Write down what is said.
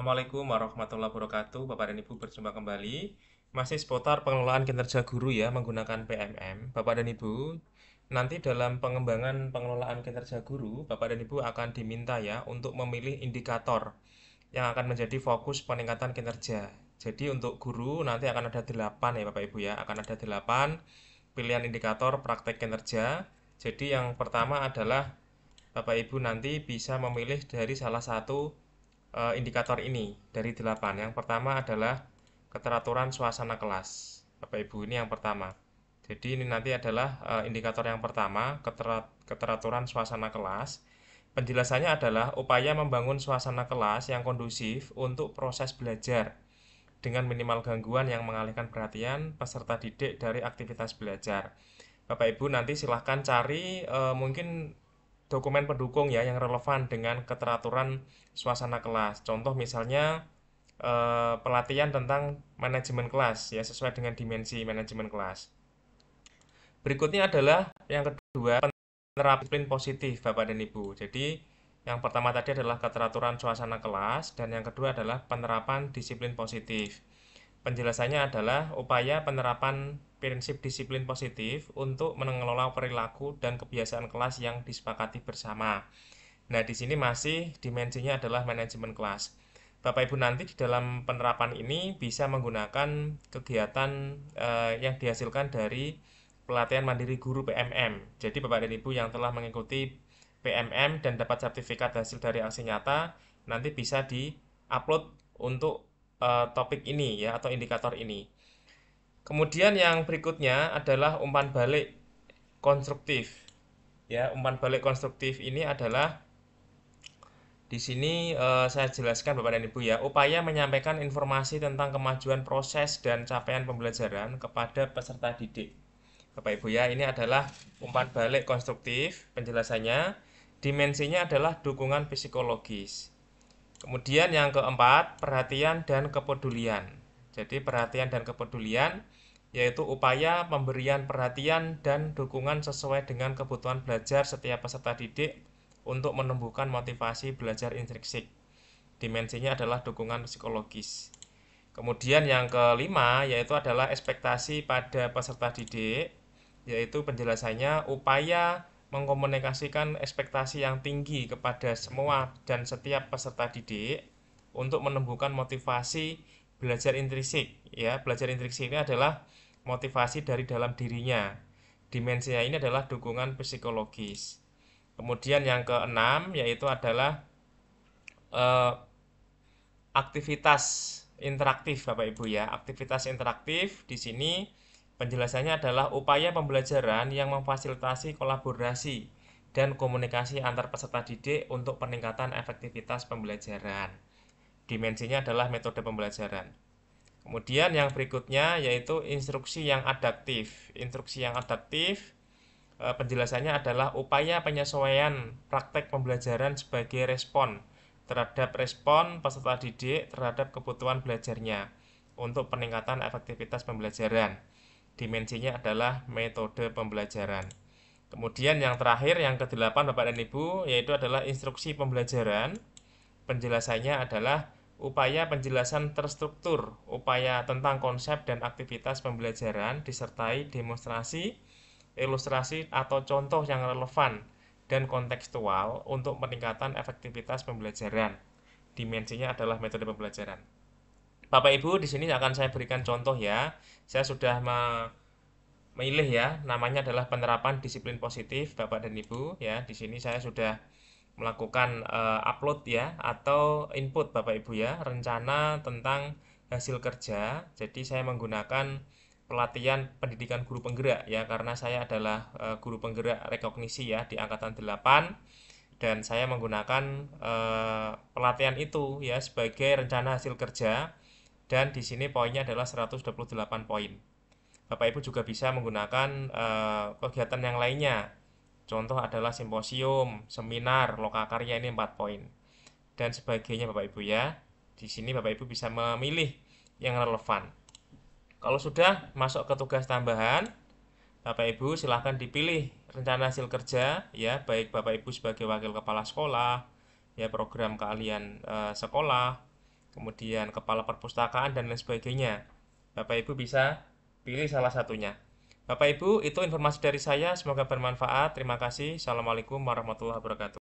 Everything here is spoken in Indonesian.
Assalamualaikum warahmatullahi wabarakatuh Bapak dan Ibu berjumpa kembali Masih seputar pengelolaan kinerja guru ya menggunakan PMM Bapak dan Ibu Nanti dalam pengembangan pengelolaan kinerja guru Bapak dan Ibu akan diminta ya untuk memilih indikator Yang akan menjadi fokus peningkatan kinerja Jadi untuk guru nanti akan ada 8 ya Bapak Ibu ya Akan ada 8 pilihan indikator praktek kinerja Jadi yang pertama adalah Bapak Ibu nanti bisa memilih dari salah satu uh, indikator ini dari 8. Yang pertama adalah keteraturan suasana kelas. Bapak Ibu ini yang pertama. Jadi ini nanti adalah uh, indikator yang pertama, keterat, keteraturan suasana kelas. Penjelasannya adalah upaya membangun suasana kelas yang kondusif untuk proses belajar dengan minimal gangguan yang mengalihkan perhatian peserta didik dari aktivitas belajar. Bapak Ibu nanti silahkan cari e, mungkin dokumen pendukung ya yang relevan dengan keteraturan suasana kelas. Contoh misalnya eh, pelatihan tentang manajemen kelas ya sesuai dengan dimensi manajemen kelas. Berikutnya adalah yang kedua penerapan disiplin positif Bapak dan Ibu. Jadi yang pertama tadi adalah keteraturan suasana kelas dan yang kedua adalah penerapan disiplin positif. Penjelasannya adalah upaya penerapan prinsip disiplin positif untuk mengelola perilaku dan kebiasaan kelas yang disepakati bersama. Nah, di sini masih dimensinya adalah manajemen kelas. Bapak Ibu nanti di dalam penerapan ini bisa menggunakan kegiatan eh, yang dihasilkan dari pelatihan mandiri guru PMM. Jadi Bapak dan Ibu yang telah mengikuti PMM dan dapat sertifikat hasil dari aksi nyata nanti bisa di-upload untuk uh, topik ini ya atau indikator ini. Kemudian yang berikutnya adalah umpan balik konstruktif. Ya, umpan balik konstruktif ini adalah di sini uh, saya jelaskan Bapak dan Ibu ya, upaya menyampaikan informasi tentang kemajuan proses dan capaian pembelajaran kepada peserta didik. Bapak Ibu ya, ini adalah umpan balik konstruktif penjelasannya. Dimensinya adalah dukungan psikologis. Kemudian yang keempat, perhatian dan kepedulian. Jadi perhatian dan kepedulian yaitu upaya pemberian perhatian dan dukungan sesuai dengan kebutuhan belajar setiap peserta didik untuk menumbuhkan motivasi belajar intrinsik. Dimensinya adalah dukungan psikologis. Kemudian yang kelima yaitu adalah ekspektasi pada peserta didik, yaitu penjelasannya upaya mengkomunikasikan ekspektasi yang tinggi kepada semua dan setiap peserta didik untuk menumbuhkan motivasi belajar intrinsik ya belajar intrinsik ini adalah motivasi dari dalam dirinya dimensinya ini adalah dukungan psikologis kemudian yang keenam yaitu adalah eh, aktivitas interaktif Bapak Ibu ya aktivitas interaktif di sini Penjelasannya adalah upaya pembelajaran yang memfasilitasi kolaborasi dan komunikasi antar peserta didik untuk peningkatan efektivitas pembelajaran. Dimensinya adalah metode pembelajaran. Kemudian yang berikutnya yaitu instruksi yang adaptif. Instruksi yang adaptif e, penjelasannya adalah upaya penyesuaian praktek pembelajaran sebagai respon terhadap respon peserta didik terhadap kebutuhan belajarnya untuk peningkatan efektivitas pembelajaran dimensinya adalah metode pembelajaran. Kemudian yang terakhir, yang ke-8 Bapak dan Ibu, yaitu adalah instruksi pembelajaran. Penjelasannya adalah upaya penjelasan terstruktur, upaya tentang konsep dan aktivitas pembelajaran disertai demonstrasi, ilustrasi atau contoh yang relevan dan kontekstual untuk peningkatan efektivitas pembelajaran. Dimensinya adalah metode pembelajaran. Bapak Ibu, di sini akan saya berikan contoh ya. Saya sudah memilih ya, namanya adalah penerapan disiplin positif Bapak dan Ibu ya. Di sini saya sudah melakukan uh, upload ya atau input Bapak Ibu ya, rencana tentang hasil kerja. Jadi saya menggunakan pelatihan pendidikan guru penggerak ya karena saya adalah uh, guru penggerak rekognisi ya di angkatan 8 dan saya menggunakan uh, pelatihan itu ya sebagai rencana hasil kerja dan di sini poinnya adalah 128 poin. Bapak Ibu juga bisa menggunakan uh, kegiatan yang lainnya. Contoh adalah simposium, seminar, lokakarya ini 4 poin. Dan sebagainya Bapak Ibu ya. Di sini Bapak Ibu bisa memilih yang relevan. Kalau sudah masuk ke tugas tambahan, Bapak Ibu silahkan dipilih rencana hasil kerja ya, baik Bapak Ibu sebagai wakil kepala sekolah, ya program keahlian e, sekolah, kemudian kepala perpustakaan dan lain sebagainya. Bapak Ibu bisa pilih salah satunya. Bapak Ibu, itu informasi dari saya. Semoga bermanfaat. Terima kasih. Assalamualaikum warahmatullahi wabarakatuh.